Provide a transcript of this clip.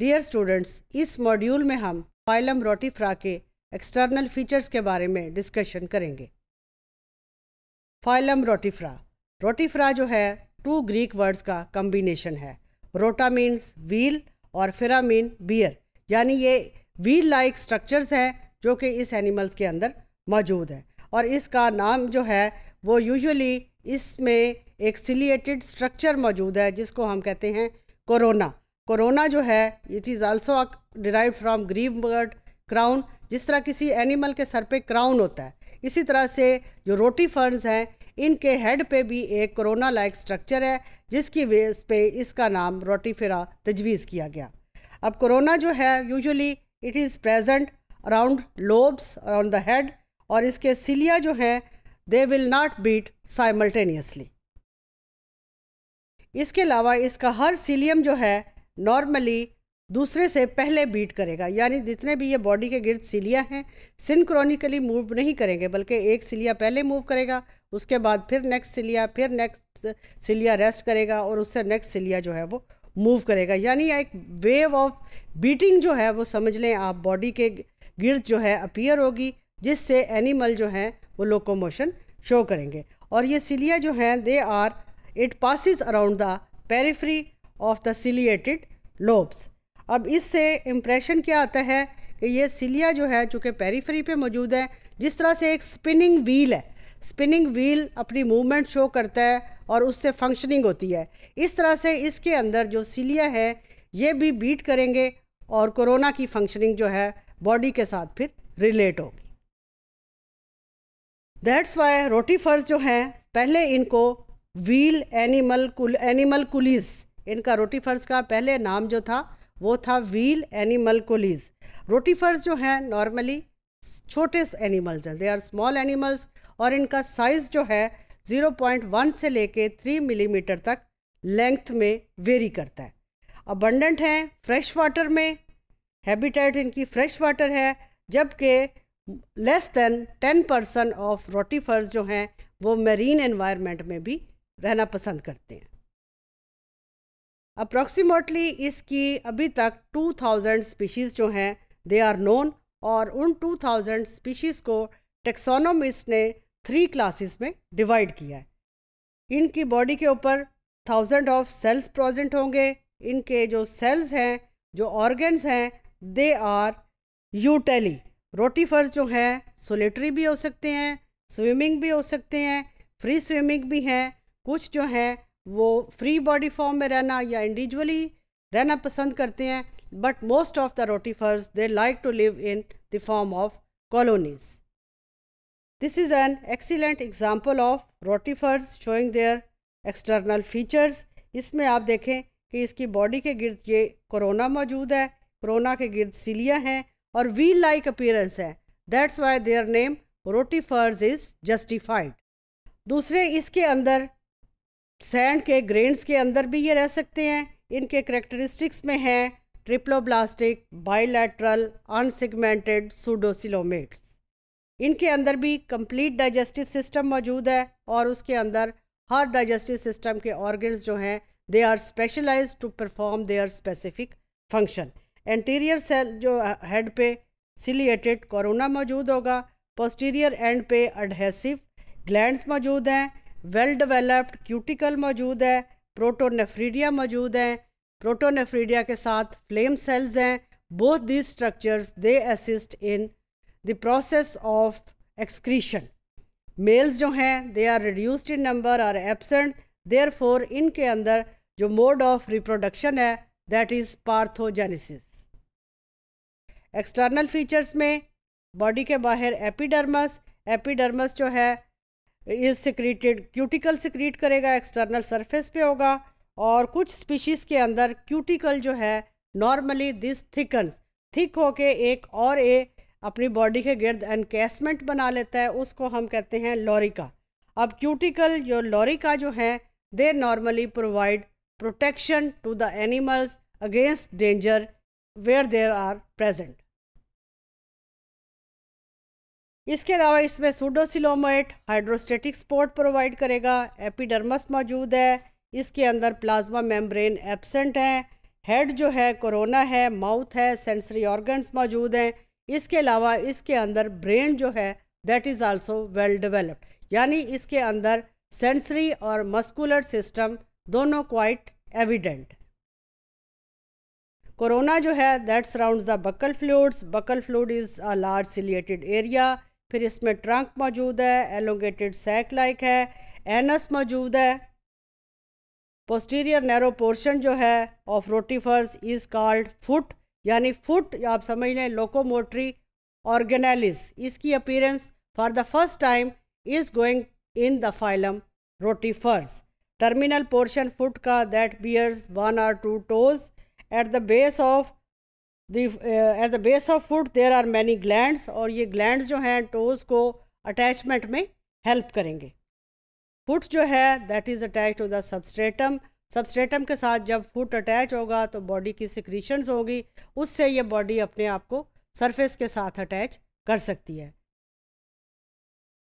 dear students इस module में हम फाइलम रोटीफ्रा के एक्सटर्नल फीचर्स के बारे में डिस्कशन करेंगे फाइलम रोटीफ्रा रोटीफ्रा जो है टू ग्रीक वर्ड्स का कम्बिनेशन है रोटा मीन्स व्हील और फिरा मीन बियर यानी ये व्हील लाइक स्ट्रक्चर्स हैं जो कि इस एनिमल्स के अंदर मौजूद है और इसका नाम जो है वो यूजली इसमें एक सिलिएटेड स्ट्रक्चर मौजूद है जिसको हम कहते हैं कोरोना कोरोना जो है it is also derive from Greek word crown जिस तरह किसी एनिमल के सर पे क्राउन होता है इसी तरह से जो रोटी फर्न्स हैं इनके हेड पे भी एक कोरोना लाइक स्ट्रक्चर है जिसकी वेस पे इसका नाम रोटी फिरा तजवीज़ किया गया अब कोरोना जो है usually it is present around lobes around the head और इसके सिलिया जो हैं they will not beat simultaneously इसके अलावा इसका हर सिलियम जो है नॉर्मली दूसरे से पहले बीट करेगा यानी जितने भी ये बॉडी के गिर्द सिलिया हैं सिंक्रोनिकली मूव नहीं करेंगे बल्कि एक सिलिया पहले मूव करेगा उसके बाद फिर नेक्स्ट सिलिया फिर नेक्स्ट सिलिया रेस्ट करेगा और उससे नेक्स्ट सिलिया जो है वो मूव करेगा यानी एक वेव ऑफ बीटिंग जो है वो समझ लें आप बॉडी के गिर्द जो है अपीयर होगी जिससे एनिमल जो हैं वो लोकोमोशन शो करेंगे और ये सिलिया जो हैं they are it passes around the periphery of the ciliated lobes अब इससे इम्प्रेशन क्या आता है कि ये सिलिया जो है चूँकि पेरीफरी पे मौजूद है जिस तरह से एक स्पिनिंग व्हील है स्पिनिंग व्हील अपनी मूवमेंट शो करता है और उससे फंक्शनिंग होती है इस तरह से इसके अंदर जो सिलिया है ये भी बीट करेंगे और कोरोना की फंक्शनिंग जो है बॉडी के साथ फिर रिलेट होगी दैट्स वाई रोटीफर्स जो हैं पहले इनको wheel animalcule animalcules इनका रोटी फर्ज का पहले नाम जो था वो था व्हील एनिमल कोलीज रोटी फर्ज जो है नॉर्मली छोटे एनिमल्स हैं दे आर स्मॉल एनिमल्स और इनका साइज़ जो है 0.1 से लेके 3 मिलीमीटर तक लेंथ में वेरी करता है अबंडेंट हैं फ्रेश वाटर में हैबिटेट इनकी फ्रेश वाटर है जबकि less than 10 percent of rotifers जो हैं वो मेरीन एनवायरनमेंट में भी रहना पसंद करते हैं अप्रॉक्सीमेटली इसकी अभी तक 2000 स्पीशीज़ जो हैं दे आर नोन और उन 2000 स्पीशीज़ को टेक्सोनोमिस्ट ने थ्री क्लासेस में डिवाइड किया है इनकी बॉडी के ऊपर थाउजेंड ऑफ सेल्स प्रेजेंट होंगे इनके जो सेल्स हैं जो ऑर्गन्स हैं दे आर यूटेली रोटीफर्स जो हैं सोलेटरी भी हो सकते हैं स्विमिंग भी हो सकते हैं फ्री स्विमिंग भी हैं कुछ जो हैं वो फ्री बॉडी फॉर्म में रहना या इंडिविजुअली रहना पसंद करते हैं but most of the rotifers they like to live in the form of colonies this is an excellent example of rotifers showing their external features इसमें आप देखें कि इसकी बॉडी के गिर्द ये कोरोना मौजूद है कोरोना के गिर्द सीलिया हैं और वी लाइक अपीयरेंस है that's why their name rotifers is justified दूसरे इसके अंदर सैंड के ग्रेन्स के अंदर भी ये रह सकते हैं इनके करेक्टरिस्टिक्स में हैं ट्रिप्लोब्लास्टिक बाइलेट्रल अनसिगमेंटेड सूडोसिलोमेट्स इनके अंदर भी कंप्लीट डाइजेस्टिव सिस्टम मौजूद है और उसके अंदर हर डाइजेस्टिव सिस्टम के ऑर्गन्स जो हैं they are specialize to perform their specific function anterior cell जो हेड uh, पे सिलिएटेड कोरोना मौजूद होगा पोस्टीरियर एंड पे एडहेसिव ग्लैंड्स मौजूद हैं वेल डेवलप्ड क्यूटिकल मौजूद है प्रोटोनेफ्रीडिया मौजूद हैं प्रोटोनेफ्रीडिया के साथ फ्लेम सेल्स हैं both these structures they assist in the process of excretion males जो हैं they are reduced in number or absent therefore इनके अंदर जो मोड ऑफ रिप्रोडक्शन है that is parthenogenesis external features में बॉडी के बाहर एपिडर्मस एपिडर्मस जो है इज सिक्रीटेड क्यूटिकल सिक्रीट करेगा एक्सटर्नल सरफेस पे होगा और कुछ स्पीशीज़ के अंदर क्यूटिकल जो है नॉर्मली दिस थिकन्स थिक होके एक और ए अपनी बॉडी के गिर्द एनकेसमेंट बना लेता है उसको हम कहते हैं लॉरिका अब क्यूटिकल जो लॉरिका जो है they normally provide protection to the animals against danger where there are present इसके अलावा इसमें सूडोसिलोमेट हाइड्रोस्टेटिक स्पोर्ट प्रोवाइड करेगा एपिडर्मस मौजूद है इसके अंदर प्लाज्मा मेम्ब्रेन एबसेंट है हेड जो है कोरोना है माउथ है सेंसरी ऑर्गन्स मौजूद हैं इसके अलावा इसके अंदर ब्रेन जो है that is also well developed यानी इसके अंदर सेंसरी और मस्कुलर सिस्टम दोनों क्वाइट एविडेंट कोरोना जो है that surround the buccal fluids buccal fluid is a large ciliated area फिर इसमें ट्रंक मौजूद है एलोंगेटेड सैक लाइक है एनस मौजूद है पोस्टीरियर नैरो पोर्शन जो है of rotifers is called foot यानी फुट आप समझ लें लोकोमोटरी ऑर्गेनालिस इसकी appearance for the first time is going in the phylum rotifers terminal portion foot का that bears one or two toes at the base of at the base of foot there are many gland और ये gland जो हैं toes को attachment में help करेंगे foot जो है that is attach to the substratum substratum के साथ जब फुट अटैच होगा तो बॉडी की सिक्रीशंस होगी उससे ये बॉडी अपने आप को सरफेस के साथ अटैच कर सकती है